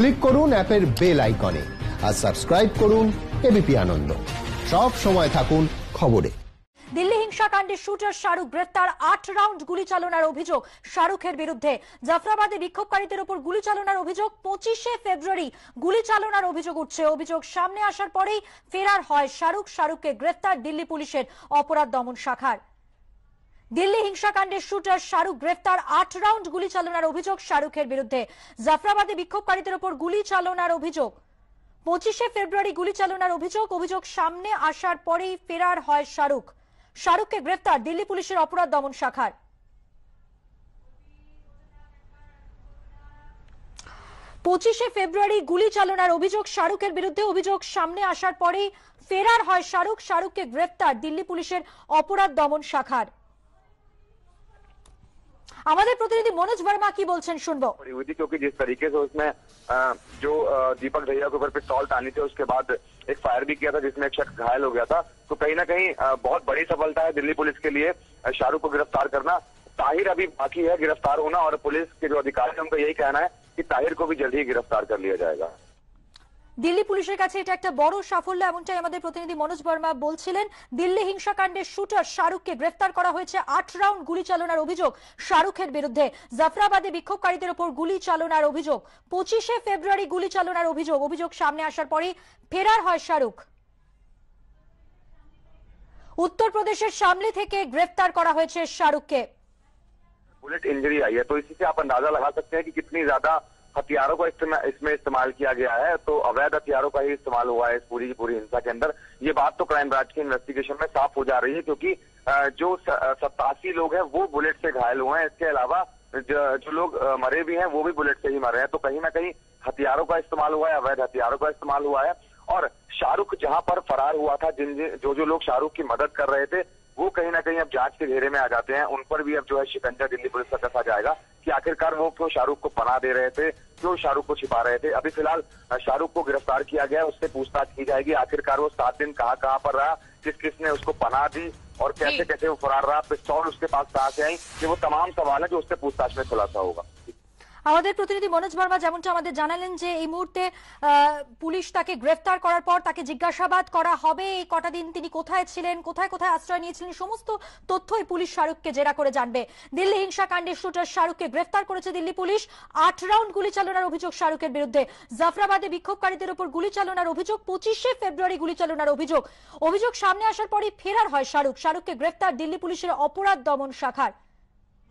click করুন অ্যাপের bell আইকনে আর সাবস্ক্রাইব করুন এবিপি আনন্দ সব সময় থাকুন খবরে দিল্লি হিংসাকাণ্ডে শুটার শাহরুখ গ্রেপ্তার আট রাউন্ড গুলি চালনার অভিযোগ শাহরুখের বিরুদ্ধে জাফরাবাদে বিক্ষোভকারীদের ওপর গুলি চালনার অভিযোগ পঁচিশে ফেব্রুয়ারি গুলি চালনার অভিযোগ উঠছে অভিযোগ সামনে আসার পরেই ফেরার হয় শাহরুখ শাহরুখকে গ্রেফতার দিল্লি পুলিশের অপরাধ দমন শাখার দিল্লি হিংসাকাণ্ডের শুটার শাহরুখ গ্রেফতার আট রাউন্ড গুলি চালনার অভিযোগ শাহরুখের বিরুদ্ধে জাফরাবাদে বিক্ষোভকারীদের ওপর গুলি চালনার অভিযোগ পঁচিশে ফেব্রুয়ারি গুলি চালনার অভিযোগ অভিযোগ সামনে আসার পরেই ফেরার হয় শাহরুখ শাহরুখকে গ্রেফতার দিল্লি পুলিশের অপরাধ দমন শাখার পঁচিশে ফেব্রুয়ারি গুলি চালনার অভিযোগ শাহরুখের বিরুদ্ধে অভিযোগ সামনে আসার পরেই ফেরার হয় শাহরুখ শাহরুখকে গ্রেফতার দিল্লি পুলিশের অপরাধ দমন শাখার हमारे प्रतिनिधि मनोज वर्मा की बोलते सुनबो हुई क्योंकि जिस तरीके से उसमें जो दीपक दहिया के ऊपर पिस्तौल टाली थी उसके बाद एक फायर भी किया था जिसमें एक शख्स घायल हो गया था तो कहीं ना कहीं बहुत बड़ी सफलता है दिल्ली पुलिस के लिए शाहरुख को गिरफ्तार करना ताहिर अभी बाकी है गिरफ्तार होना और पुलिस के जो अधिकारी है उनका यही कहना है कि ताहिर को भी जल्द ही गिरफ्तार कर लिया जाएगा দিল্লি পুলিশের কাছে এটা একটা বড় সাফল্য এমনটাই আমাদের প্রতিনিধি মনোজ বর্মা বলছিলেন দিল্লি হিংসাকাণ্ডের শুটার শাহরুখকে গ্রেফতার করা হয়েছে আট রাউন্ড গুলি চালনার অভিযোগ শাহরুখের বিরুদ্ধে জাফরাবাদে বিক্ষোভকারীদের ওপর গুলি চালনার অভিযোগ পঁচিশে ফেব্রুয়ারি গুলি চালনার অভিযোগ অভিযোগ সামনে আসার পরে ফেরার হয় শাহরুখ উত্তরপ্রদেশের সামনে থেকে গ্রেফতার করা হয়েছে শাহরুখ के बुलेट इंजरी आई है तो इसी से आप अंदाजा लगा सकते हैं कि कितनी ज्यादा हथियारों का इसमें इस्तेमाल किया गया है तो अवैध हथियारों का ही इस्तेमाल हुआ है इस पूरी की पूरी हिंसा के अंदर ये बात तो क्राइम ब्रांच के इन्वेस्टिगेशन में साफ हो जा रही है क्योंकि जो सत्तासी लोग हैं वो बुलेट से घायल हुए हैं इसके अलावा जो लोग मरे भी हैं वो भी बुलेट से ही मरे हैं तो कहीं ना कहीं हथियारों का इस्तेमाल हुआ है अवैध हथियारों का इस्तेमाल हुआ है और शाहरुख जहां पर फरार हुआ था जिन जो जो लोग शाहरुख की मदद कर रहे थे वो कहीं ना कहीं अब जांच के घेरे में आ जाते हैं उन पर भी अब जो है शिकंजा दिल्ली पुलिस का कसा जाएगा कि आखिरकार वो क्यों शाहरुख को पना दे रहे थे क्यों शाहरुख को छिपा रहे थे अभी फिलहाल शाहरुख को गिरफ्तार किया गया उससे पूछताछ की जाएगी आखिरकार वो सात दिन कहाँ कहाँ पर रहा किस किसने उसको पना दी और कैसे कैसे वो फरार रहा पिस्तौल उसके पास कहाँ से आई ये वो तमाम सवाल है जो उससे पूछताछ में खुलासा होगा আমাদের প্রতিনিধি মনোজ বর্মা যেমনটা আমাদের জানালেন যে এই মুহূর্তে পুলিশ তাকে গ্রেফতার করার পর তাকে জিজ্ঞাসাবাদ করা হবে এই কটা দিন তিনি কোথায় ছিলেন কোথায় কোথায় আশ্রয় নিয়েছিলেন সমস্ত তথ্যই পুলিশ শাহরুখকে জেরা করে জানবে দিল্লি হিংসাকাণ্ডের শুটার শাহরুখকে গ্রেফতার করেছে দিল্লি পুলিশ আট রাউন্ড গুলি চালনার অভিযোগ শাহরুখের বিরুদ্ধে জাফরাবাদে বিক্ষোভকারীদের উপর গুলি চালনার অভিযোগ পঁচিশে ফেব্রুয়ারি গুলি চালনার অভিযোগ অভিযোগ সামনে আসার পরই ফেরার হয় শাহরুখ শাহরুখকে গ্রেফতার দিল্লি পুলিশের অপরাধ দমন শাখার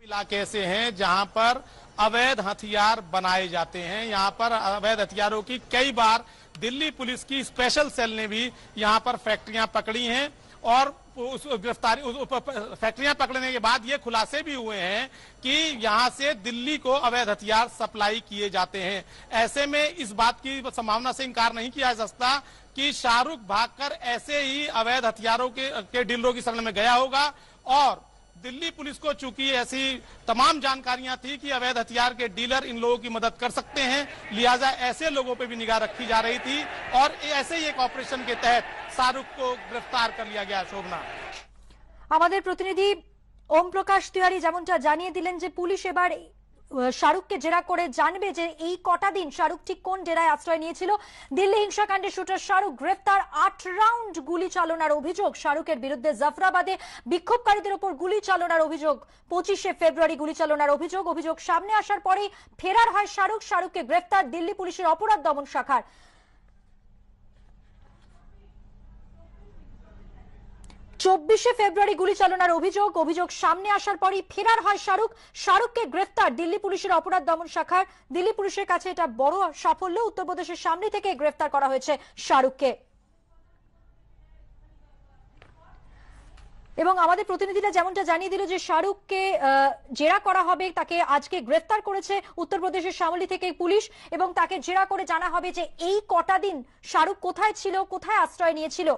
इलाके ऐसे हैं जहां पर अवैध हथियार बनाए जाते हैं यहां पर अवैध हथियारों की कई बार दिल्ली पुलिस की स्पेशल सेल ने भी यहां पर फैक्ट्रियां पकड़ी हैं और उस गिरफ्तारी फैक्ट्रियां पकड़ने के बाद ये खुलासे भी हुए हैं कि यहां से दिल्ली को अवैध हथियार सप्लाई किए जाते हैं ऐसे में इस बात की संभावना से इंकार नहीं किया जा सकता कि शाहरुख भागकर ऐसे ही अवैध हथियारों के, के डीलरों की शरण में गया होगा और दिल्ली पुलिस को चूंकि ऐसी तमाम जानकारियां थी कि अवैध हथियार के डीलर इन लोगों की मदद कर सकते हैं लिहाजा ऐसे लोगों पर भी निगाह रखी जा रही थी और ऐसे ही एक ऑपरेशन के तहत शाहरुख को गिरफ्तार कर लिया गया शोभना प्रतिनिधि ओम प्रकाश तिवारी তিওয়ারি যেমনটা दिलें पुलिस যে শাহরুখকে জেরা করে জানবে যে এই কটা দিন শাহরুখ ঠিক কোন ডেরায় আশ্রয় নিয়েছিল দিল্লি হিংসাকাণ্ডে শুটার শাহরুখ গ্রেফতার আট রাউন্ড গুলি চালনার অভিযোগ শাহরুখের বিরুদ্ধে জাফরাবাদে বিক্ষোভকারীদের উপর গুলি চালনার অভিযোগ পঁচিশে ফেব্রুয়ারি গুলি চালনার অভিযোগ অভিযোগ সামনে আসার পরেই ফেরার হয় শাহরুখ শাহরুখকে গ্রেফতার দিল্লি পুলিশের অপরাধ দমন শাখার চব্বিশে ফেব্রুয়ারি গুলি চালনার অভিযোগ অভিযোগ সামনে আসার পরই ফেরার হয় শাহরুখ শাহরুখকে গ্রেফতার দিল্লি পুলিশের অপরাধ দমন শাখার দিল্লি পুলিশের কাছে এটা বড় সাফল্য উত্তরপ্রদেশের সামনে থেকে গ্রেফতার করা হয়েছে শাহরুখকে এবং আমাদের প্রতিনিধিরা যেমনটা জানিয়ে দিল যে শাহরুখকে জেরা করা হবে তাকে আজকে গ্রেফতার করেছে উত্তরপ্রদেশের শামলি থেকে পুলিশ এবং তাকে জেরা করে জানা হবে যে এই কটা দিন শাহরুখ কোথায় ছিল কোথায় আশ্রয় নিয়েছিল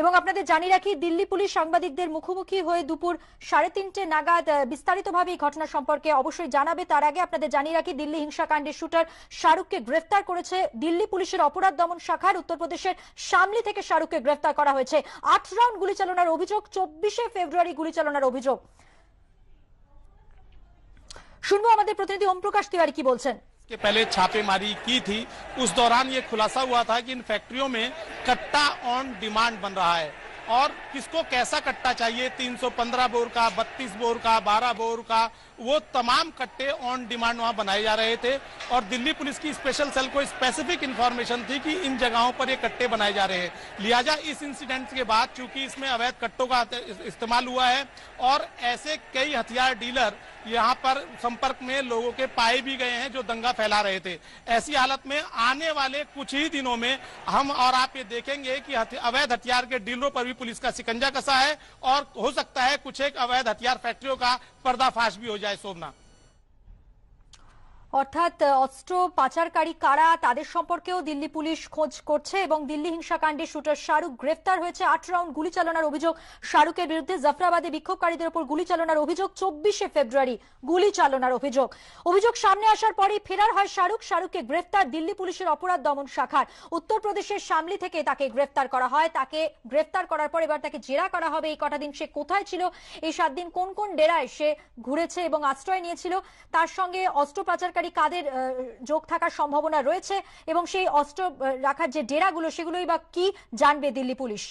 এবং আপনাদের জানিয়ে রাখি দিল্লি পুলিশ সাংবাদিকদের মুখোমুখি হয়ে দুপুর সাড়ে তিনটে নাগাদ বিস্তারিতভাবে এই ঘটনা সম্পর্কে অবশ্যই জানাবে তার আগে আপনাদের জানিয়ে রাখি দিল্লি হিংসাকাণ্ডের শুটার শাহরুখকে গ্রেফতার করেছে দিল্লি পুলিশের অপরাধ দমন শাখার উত্তরপ্রদেশের সামলি থেকে শাহরুখকে গ্রেফতার করা হয়েছে আট রাউন্ড গুলি চালনার অভিযোগ চব্বিশে ফেব্রুয়ারি গুলি চালনার অভিযোগ শুনবো আমাদের প্রতিনিধি ওম প্রকাশ তিওয়ারি কি বলছেন के पहले छापेमारी की थी उस दौरान ये खुलासा हुआ था कि इन फैक्ट्रियों में कट्टा ऑन डिमांड बन रहा है और किसको कैसा कट्टा चाहिए 315 बोर का 32 बोर का 12 बोर का वो तमाम कट्टे ऑन डिमांड वहां बनाए जा रहे थे और दिल्ली पुलिस की स्पेशल सेल को स्पेसिफिक इन्फॉर्मेशन थी कि इन जगहों पर ये कट्टे बनाए जा रहे हैं लिहाजा इस इंसिडेंट के बाद चूंकि इसमें अवैध कट्टों का इस्तेमाल हुआ है और ऐसे कई हथियार डीलर यहाँ पर संपर्क में लोगों के पाए भी गए हैं जो दंगा फैला रहे थे ऐसी हालत में आने वाले कुछ ही दिनों में हम और आप ये देखेंगे कि अवैध हथियार के डीलरों पर भी पुलिस का सिकंजा कसा है और हो सकता है कुछ एक अवैध हथियार फैक्ट्रियों का पर्दाफाश भी हो जाए शोभना অর্থাৎ অস্ত্র পাচারকারী কারা তাদের সম্পর্কেও দিল্লি পুলিশ খোঁজ করছে এবং দিল্লি হিংসাকাণ্ডে শুটার শাহরুখ গ্রেফতার হয়েছে আট রাউন্ড গুলি চালানোর অভিযোগ শাহরুখের বিরুদ্ধে জাফরাবাদে বিক্ষোভকারীদের উপর গুলি চালানোর অভিযোগ চব্বিশে ফেব্রুয়ারি গুলি চালানোর অভিযোগ অভিযোগ সামনে আসার পরেই ফেরার হয় শাহরুখ শাহরুখকে গ্রেফতার দিল্লি পুলিশের অপরাধ দমন শাখার উত্তরপ্রদেশের সামলি থেকে তাকে গ্রেফতার করা হয় তাকে গ্রেফতার করার পর এবার তাকে জেরা করা হবে এই কটা দিন সে কোথায় ছিল এই সাত দিন কোন কোন ডেরায় সে ঘুরেছে এবং আশ্রয় নিয়েছিল তার সঙ্গে অস্ত্র পাচারকারী সরকারি কাদের যোগ থাকার সম্ভাবনা রয়েছে এবং সেই অস্ত্র রাখার যে ডেরাগুলো সেগুলোই বা কি জানবে দিল্লি পুলিশ